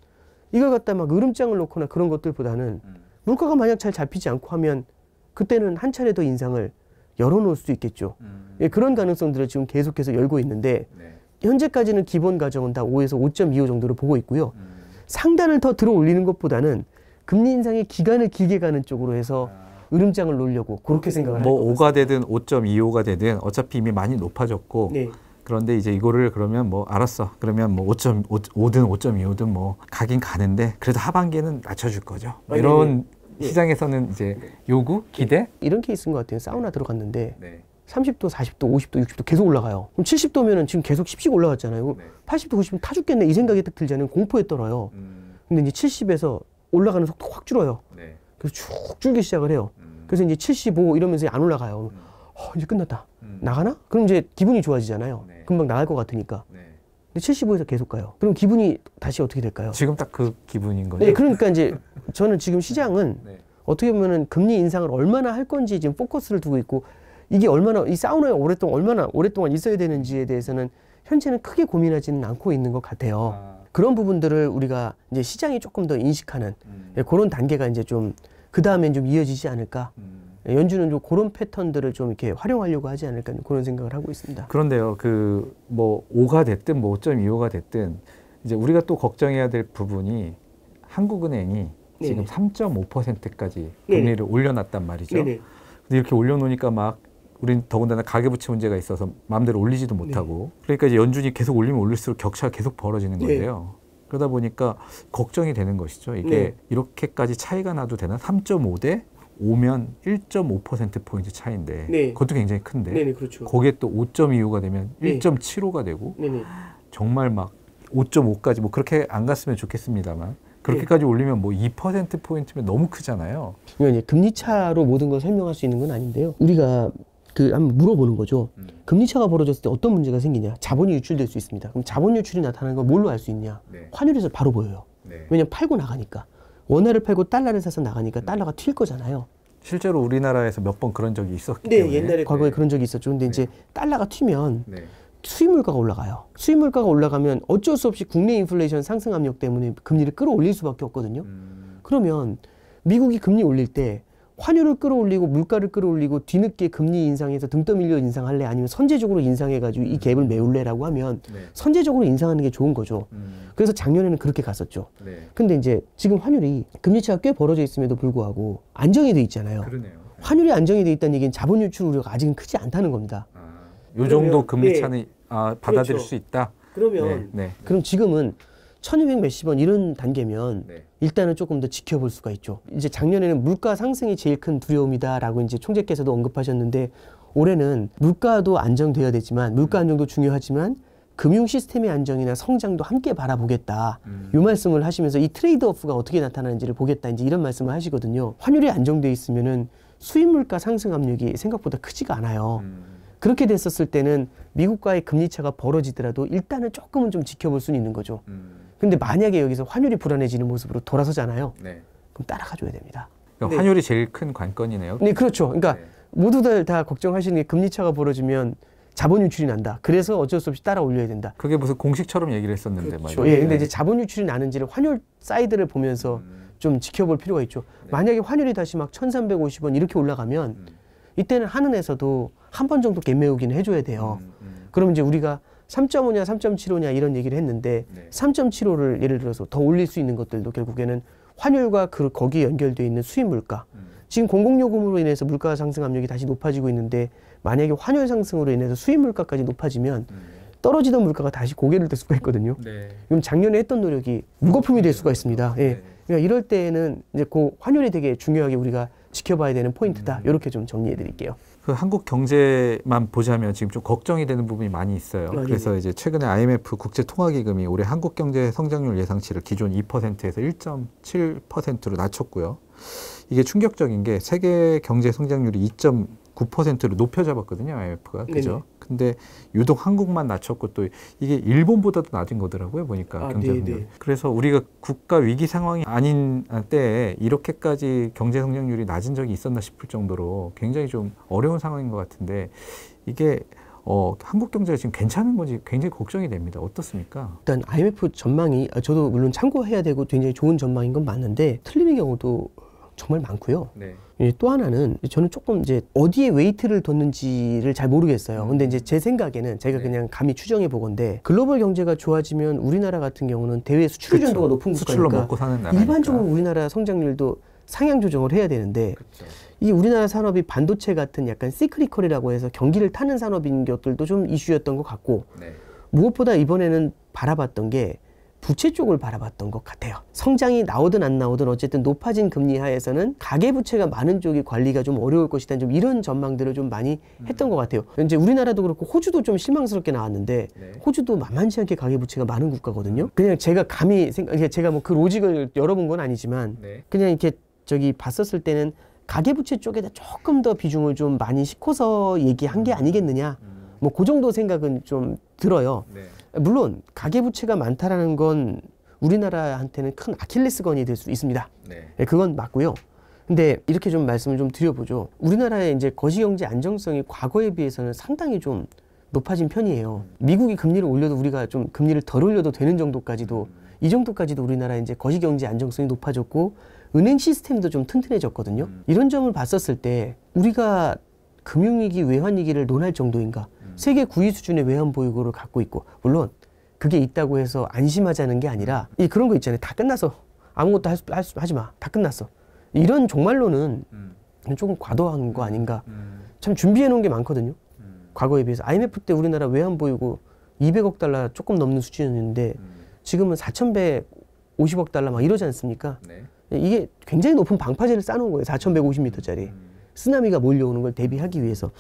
[SPEAKER 1] 이걸 갖다 막 으름장을 놓거나 그런 것들보다는 음. 물가가 만약 잘 잡히지 않고 하면 그때는 한 차례 더 인상을 열어놓을 수 있겠죠. 음. 예, 그런 가능성들을 지금 계속해서 열고 있는데 네. 현재까지는 기본 가정은 다 5에서 5.25 정도로 보고 있고요. 음. 상단을 더 들어 올리는 것보다는 금리 인상의 기간을 길게 가는 쪽으로 해서 아. 으름장을 놓으려고 그렇게 생각을 뭐 할것 5가
[SPEAKER 2] 되든 5.25가 되든 어차피 이미 많이 높아졌고 네. 그런데 이제 이거를 그러면 뭐 알았어. 그러면 뭐 5.5든 5.25든 뭐 가긴 가는데 그래도 하반기에는 낮춰줄 거죠. 뭐 이런 네. 네. 예. 시장에서는 이제
[SPEAKER 1] 요구, 기대 예. 이런 케이스인 것 같아요. 사우나 들어갔는데 네. 30도, 40도, 50도, 60도 계속 올라가요. 그럼 70도면은 지금 계속 10씩 올라갔잖아요. 네. 80도, 90도 타 죽겠네 이 생각이 딱 들잖아요. 공포에 떨어요. 음. 근데 이제 70에서 올라가는 속도 확 줄어요. 네. 그래서 쭉 줄기 시작을 해요. 음. 그래서 이제 75 이러면서 안 올라가요. 음. 어, 이제 끝났다. 음. 나가나? 그럼 이제 기분이 좋아지잖아요. 네. 금방 나갈 것 같으니까. 근데 75에서 계속 가요. 그럼 기분이 다시 어떻게 될까요? 지금 딱 그 기분인 거죠. 네, 그러니까 이제 저는 지금 네. 시장은 네. 어떻게 보면은 금리 인상을 얼마나 할 건지 지금 포커스를 두고 있고 이게 얼마나 이 사우나에 오랫동안 얼마나 오랫동안 있어야 되는지에 대해서는 현재는 크게 고민하지는 않고 있는 것 같아요. 아. 그런 부분들을 우리가 이제 시장이 조금 더 인식하는 음. 예, 그런 단계가 이제 좀 그 다음엔 좀 이어지지 않을까. 음. 예, 연준은좀 그런 패턴들을 좀 이렇게 활용하려고 하지 않을까 그런 생각을 하고 있습니다. 그런데요, 그 뭐 5가 됐든 뭐 5.25가 됐든 이제 우리가 또 걱정해야
[SPEAKER 2] 될 부분이 한국은행이 네네. 3.5%까지 금리를 네네. 올려놨단 말이죠. 네네. 데 이렇게 올려놓으니까 막 우린 더군다나 가계부채 문제가 있어서 마음대로 올리지도 못하고 그러니까 이제 연준이 계속 올리면 올릴수록 격차가 계속 벌어지는 건데요. 그러다 보니까 걱정이 되는 것이죠. 이게 이렇게까지 차이가 나도 되나? 3.5대 오면 1.5%포인트 차이인데 네. 그것도 굉장히 큰데 네네, 그렇죠. 거기에 또 5.25가 되면 1.75가 되고 네네. 정말 막 5.5까지 뭐 그렇게 안 갔으면 좋겠습니다만 그렇게까지 네. 올리면 뭐 2%포인트면 너무 크잖아요.
[SPEAKER 1] 그 금리차로 모든 걸 설명할 수 있는 건 아닌데요. 우리가 그 한번 물어보는 거죠. 음. 금리차가 벌어졌을 때 어떤 문제가 생기냐? 자본이 유출될 수 있습니다. 그럼 자본 유출이 나타나는 걸 뭘로 알 수 있냐? 네. 환율에서 바로 보여요. 네. 왜냐면 팔고 나가니까. 원화를 팔고 달러를 사서 나가니까 네. 달러가 튈 거잖아요. 실제로 우리나라에서 몇 번 그런 적이 있었기 네, 때문에 옛날에 과거에 네. 그런 적이 있었죠. 근데 네. 이제 달러가 튀면 네. 수입 물가가 올라가요. 수입 물가가 올라가면 어쩔 수 없이 국내 인플레이션 상승 압력 때문에 금리를 끌어올릴 수밖에 없거든요. 음. 그러면 미국이 금리 올릴 때 환율을 끌어올리고 물가를 끌어올리고 뒤늦게 금리 인상해서 등 떠밀려 인상할래 아니면 선제적으로 인상해가지고 이 갭을 음. 메울래라고 하면 네. 선제적으로 인상하는 게 좋은 거죠. 음. 그래서 작년에는 그렇게 갔었죠. 네. 근데 이제 지금 환율이 금리차가 꽤 벌어져 있음에도 불구하고 안정이 돼 있잖아요. 그러네요. 환율이 안정이 돼 있다는 얘기는 자본 유출 우려가 아직은 크지 않다는 겁니다. 아, 요 정도 금리 차는 네.
[SPEAKER 2] 아, 받아들일 그렇죠. 수 있다. 그러면 네, 네.
[SPEAKER 1] 그럼 지금은 천이백 몇십 원 이런 단계면 네. 일단은 조금 더 지켜볼 수가 있죠. 이제 작년에는 물가 상승이 제일 큰 두려움이다라고 이제 총재께서도 언급하셨는데 올해는 물가도 안정돼야 되지만 물가 음. 안정도 중요하지만 금융 시스템의 안정이나 성장도 함께 바라보겠다. 음. 이 말씀을 하시면서 이 트레이드오프가 어떻게 나타나는지를 보겠다. 이제 이런 말씀을 하시거든요. 환율이 안정돼 있으면은 수입 물가 상승 압력이 생각보다 크지가 않아요. 음. 그렇게 됐었을 때는 미국과의 금리 차가 벌어지더라도 일단은 조금은 좀 지켜볼 수는 있는 거죠. 음. 근데 만약에 여기서 환율이 불안해지는 모습으로 돌아서잖아요. 네. 그럼 따라가 줘야 됩니다. 그러니까 네. 환율이 제일 큰 관건이네요. 네, 그렇죠. 그러니까 네. 모두들 다 걱정하시는 게 금리 차가 벌어지면 자본 유출이 난다. 그래서 어쩔 수 없이 따라 올려야 된다. 그게 무슨 공식처럼 얘기를 했었는데 그렇죠. 말이에 예, 근데 네. 이제 자본 유출이 나는지를 환율 사이드를 보면서 음. 좀 지켜볼 필요가 있죠. 네. 만약에 환율이 다시 막 천삼백오십 원 이렇게 올라가면 음. 이때는 한은에서도 한 번 정도 개매우기는 해줘야 돼요. 음, 음. 그럼 이제 우리가 3.5냐 3.75냐 이런 얘기를 했는데 네. 3.75를 예를 들어서 더 올릴 수 있는 것들도 결국에는 환율과 그 거기에 연결돼 있는 수입 물가. 음. 지금 공공요금으로 인해서 물가 상승 압력이 다시 높아지고 있는데 만약에 환율 상승으로 인해서 수입 물가까지 높아지면 음. 떨어지던 물가가 다시 고개를 들 수가 있거든요. 네. 그럼 작년에 했던 노력이 무거품이될 수가 있습니다. 네. 예. 그러니까 이럴 때에는 이제 그 환율이 되게 중요하게 우리가 지켜봐야 되는 포인트다. 음. 이렇게 좀 정리해 드릴게요.
[SPEAKER 2] 그 한국 경제만 보자면 지금 좀 걱정이 되는 부분이 많이 있어요. 아 그래서 이제 최근에 IMF 국제통화기금이 올해 한국 경제 성장률 예상치를 기존 2%에서 1.7%로 낮췄고요. 이게 충격적인 게 세계 경제 성장률이 2.9%로 높여 잡았거든요, IMF가. 그죠? 네네. 근데 유독 한국만 낮췄고 또 이게 일본보다도 낮은 거더라고요 보니까 아, 경제 성장. 네, 네. 그래서 우리가 국가 위기 상황이 아닌 때에 이렇게까지 경제 성장률이 낮은 적이 있었나 싶을 정도로 굉장히 좀 어려운 상황인 것 같은데 이게 어, 한국 경제가 지금 괜찮은 건지 굉장히 걱정이 됩니다. 어떻습니까?
[SPEAKER 1] 일단 IMF 전망이 아, 저도 물론 참고해야 되고 굉장히 좋은 전망인 건 맞는데 틀리는 경우도 정말 많고요. 네. 예, 또 하나는 저는 조금 이제 어디에 웨이트를 뒀는지를 잘 모르겠어요. 근데 이제 제 생각에는 제가 네. 그냥 감히 추정해 보건데 글로벌 경제가 좋아지면 우리나라 같은 경우는 대외 수출 그쵸. 정도가 높은 국가니까 일반적으로 우리나라 성장률도 상향 조정을 해야 되는데 그쵸. 이 우리나라 산업이 반도체 같은 약간 시크리컬이라고 해서 경기를 타는 산업인 것들도 좀 이슈였던 것 같고 네. 무엇보다 이번에는 바라봤던 게 부채 쪽을 바라봤던 것 같아요. 성장이 나오든 안 나오든 어쨌든 높아진 금리 하에서는 가계부채가 많은 쪽이 관리가 좀 어려울 것이다. 좀 이런 전망들을 좀 많이 음. 했던 것 같아요. 이제 우리나라도 그렇고 호주도 좀 실망스럽게 나왔는데 네. 호주도 만만치 않게 가계부채가 많은 국가거든요. 그냥 제가 감히 생각, 제가 뭐 그 로직을 열어본 건 아니지만 네. 그냥 이렇게 저기 봤었을 때는 가계부채 쪽에다 조금 더 비중을 좀 많이 싣고서 얘기한 게 음. 아니겠느냐. 음. 뭐그 정도 생각은 좀 들어요. 네. 물론 가계부채가 많다라는 건 우리나라한테는 큰 아킬레스건이 될 수 있습니다. 네. 예, 그건 맞고요. 근데 이렇게 좀 말씀을 좀 드려보죠. 우리나라의 이제 거시경제 안정성이 과거에 비해서는 상당히 좀 높아진 편이에요. 미국이 금리를 올려도 우리가 좀 금리를 덜 올려도 되는 정도까지도 이 정도까지도 우리나라 이제 거시경제 안정성이 높아졌고 은행 시스템도 좀 튼튼해졌거든요. 음. 이런 점을 봤었을 때 우리가 금융위기, 외환위기를 논할 정도인가? 세계 9위 수준의 외환 보유고를 갖고 있고 물론 그게 있다고 해서 안심하자는 게 아니라 이 그런 거 있잖아요. 다 끝났어. 아무것도 할 수, 할 수, 하지 마. 다 끝났어. 이런 종말로는 음. 조금 과도한 거 아닌가. 음. 참 준비해 놓은 게 많거든요. 음. 과거에 비해서 IMF 때 우리나라 외환 보유고 200억 달러 조금 넘는 수준이었는데 음. 지금은 4,150억 달러 막 이러지 않습니까? 네. 이게 굉장히 높은 방파제를 쌓는 거예요. 4,150m짜리. 쓰나미가 몰려오는 걸 대비하기 위해서.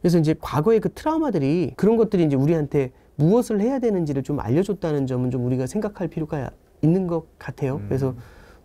[SPEAKER 1] 그래서 이제 과거의 그 트라우마들이 그런 것들이 이제 우리한테 무엇을 해야 되는지를 좀 알려줬다는 점은 좀 우리가 생각할 필요가 있는 것 같아요. 음. 그래서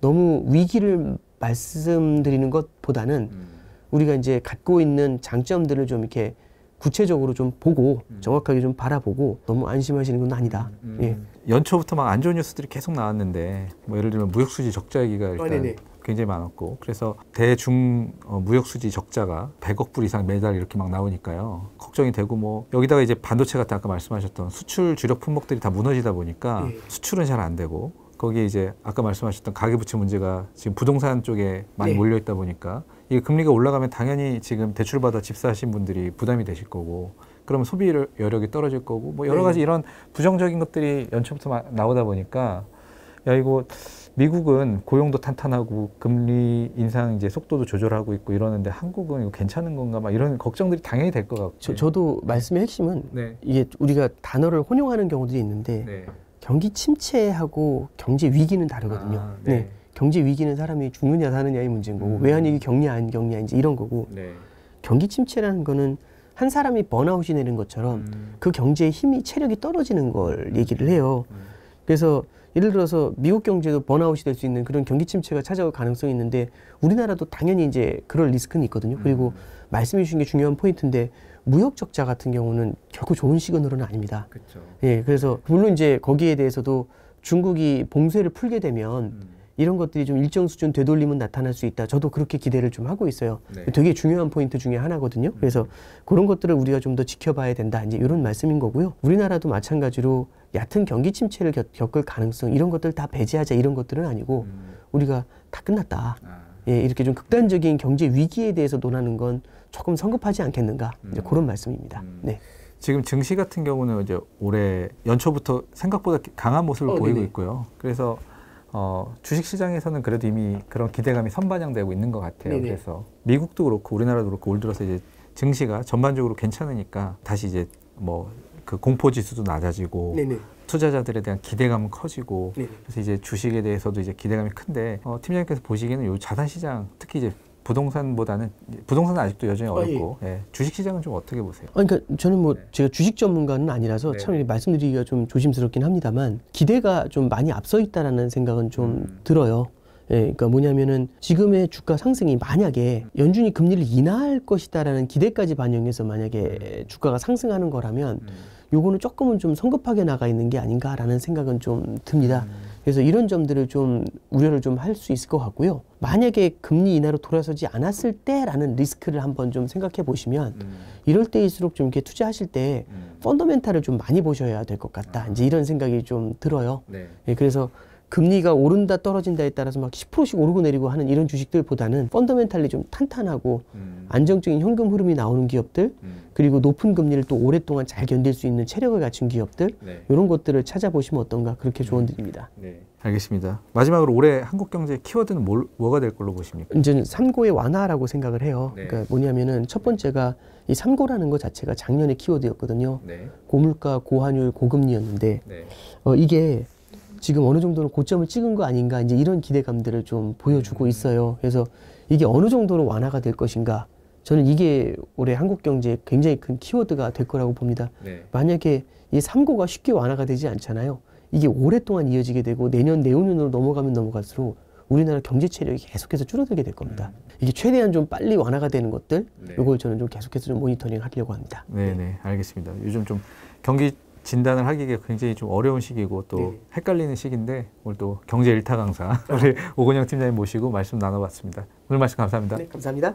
[SPEAKER 1] 너무 위기를 말씀드리는 것보다는 음. 우리가 이제 갖고 있는 장점들을 좀 이렇게 구체적으로 좀 보고 음. 정확하게 좀 바라보고 너무 안심하시는 건 아니다. 음. 예.
[SPEAKER 2] 연초부터 막 안 좋은 뉴스들이 계속 나왔는데 뭐 예를 들면 무역수지 적자 얘기가 일단 아, 굉장히 많았고 그래서 대중 어, 무역 수지 적자가 100억 불 이상 매달 이렇게 막 나오니까요. 걱정이 되고 뭐 여기다가 이제 반도체 같은 아까 말씀하셨던 수출 주력 품목들이 다 무너지다 보니까 예. 수출은 잘 안 되고 거기에 이제 아까 말씀하셨던 가계부채 문제가 지금 부동산 쪽에 많이 예. 몰려 있다 보니까 이게 금리가 올라가면 당연히 지금 대출받아 집 사신 분들이 부담이 되실 거고 그러면 소비 여력이 떨어질 거고 뭐 여러 네. 가지 네. 이런 부정적인 것들이 연초부터 나오다 보니까 야 이거 미국은 고용도 탄탄하고 금리 인상 이제 속도도 조절하고 있고
[SPEAKER 1] 이러는데 한국은 이거 괜찮은 건가 막 이런 걱정들이 당연히 될 것 같고. 저, 저도 말씀의 핵심은 네. 이게 우리가 단어를 혼용하는 경우들이 있는데 네. 경기 침체하고 경제 위기는 다르거든요. 아, 네. 네. 경제 위기는 사람이 죽느냐 사느냐의 문제인 거고 음. 외환위기 경리안 경리야 이제 이런 거고 네. 경기 침체라는 거는 한 사람이 번아웃이 되는 것처럼 음. 그 경제의 힘이 체력이 떨어지는 걸 얘기를 해요. 음. 그래서 예를 들어서 미국 경제도 번아웃이 될 수 있는 그런 경기 침체가 찾아올 가능성이 있는데 우리나라도 당연히 이제 그럴 리스크는 있거든요. 그리고 음. 말씀해 주신 게 중요한 포인트인데 무역 적자 같은 경우는 결코 좋은 시그널은 아닙니다. 그쵸. 예, 그래서 물론 이제 거기에 대해서도 중국이 봉쇄를 풀게 되면 음. 이런 것들이 좀 일정 수준 되돌림은 나타날 수 있다. 저도 그렇게 기대를 좀 하고 있어요. 네. 되게 중요한 포인트 중에 하나거든요. 음. 그래서 그런 것들을 우리가 좀 더 지켜봐야 된다. 이제 이런 말씀인 거고요. 우리나라도 마찬가지로 얕은 경기 침체를 겪, 을 가능성 이런 것들 다 배제하자 이런 것들은 아니고 음. 우리가 다 끝났다. 아. 예, 이렇게 좀 극단적인 경제 위기에 대해서 논하는 건 조금 성급하지 않겠는가 음. 이제 그런 말씀입니다. 음. 네. 지금 증시
[SPEAKER 2] 같은 경우는 이제 올해 연초부터 생각보다 강한 모습을 어, 보이고 네네. 있고요. 그래서 어, 주식 시장에서는 그래도 이미 그런 기대감이 선반영되고 있는 것 같아요. 네네. 그래서 미국도 그렇고 우리나라도 그렇고 올 들어서 이제 증시가 전반적으로 괜찮으니까 다시 이제 뭐그 공포 지수도 낮아지고 네네. 투자자들에 대한 기대감은 커지고 네네. 그래서 이제 주식에 대해서도 이제 기대감이 큰데 어, 팀장님께서 보시기에는 요 자산 시장 특히 이제 부동산보다는 부동산은 아직도 여전히 어, 어렵고 아, 예. 예. 주식 시장은 좀 어떻게 보세요?
[SPEAKER 1] 아니, 그러니까 저는 뭐 네. 제가 주식 전문가는 아니라서 네. 참 말씀드리기가 좀 조심스럽긴 합니다만 기대가 좀 많이 앞서 있다라는 생각은 좀 음. 들어요. 예, 그러니까 뭐냐면은 지금의 주가 상승이 만약에 연준이 금리를 인하할 것이다라는 기대까지 반영해서 만약에 음. 주가가 상승하는 거라면 음. 요거는 조금은 좀 성급하게 나가 있는 게 아닌가라는 생각은 좀 듭니다. 음. 그래서 이런 점들을 좀 우려를 좀 할 수 있을 것 같고요. 만약에 금리 인하로 돌아서지 않았을 때라는 리스크를 한번 좀 생각해 보시면 음. 이럴 때일수록 좀 이렇게 투자하실 때 음. 펀더멘탈을 좀 많이 보셔야 될 것 같다. 아. 이제 이런 생각이 좀 들어요. 네. 예, 그래서 금리가 오른다 떨어진다에 따라서 막 10%씩 오르고 내리고 하는 이런 주식들보다는 펀더멘탈리 좀 탄탄하고 음. 안정적인 현금 흐름이 나오는 기업들 음. 그리고 높은 금리를 또 오랫동안 잘 견딜 수 있는 체력을 갖춘 기업들 네. 이런 것들을 찾아보시면 어떤가 그렇게 음. 조언드립니다. 네. 알겠습니다.
[SPEAKER 2] 마지막으로 올해 한국 경제 키워드는 뭘, 뭐가 될 걸로 보십니까?
[SPEAKER 1] 이제 삼고의 완화라고 생각을 해요. 네. 그러니까 뭐냐면은 첫 번째가 이 삼고라는 것 자체가 작년의 키워드였거든요. 네. 고물가, 고환율, 고금리였는데 네. 어, 이게 지금 어느 정도는 고점을 찍은 거 아닌가 이제 이런 기대감들을 좀 보여주고 있어요. 그래서 이게 어느 정도로 완화가 될 것인가 저는 이게 올해 한국 경제에 굉장히 큰 키워드가 될 거라고 봅니다. 네. 만약에 이삼고가 쉽게 완화가 되지 않잖아요. 이게 오랫동안 이어지게 되고 내년 내후년으로 넘어가면 넘어갈수록 우리나라 경제 체력이 계속해서 줄어들게 될 겁니다. 음. 이게 최대한 좀 빨리 완화가 되는 것들, 네. 이걸 저는 좀 계속해서 좀 모니터링 하려고 합니다.
[SPEAKER 2] 네네, 네. 알겠습니다. 요즘 좀 경기 진단을 하기가 굉장히 좀 어려운 시기고 또네
[SPEAKER 1] 헷갈리는 시기인데
[SPEAKER 2] 오늘 또 경제 일타 강사 우리 오건영 팀장님 모시고 말씀 나눠봤습니다. 오늘 말씀 감사합니다. 네,
[SPEAKER 1] 감사합니다.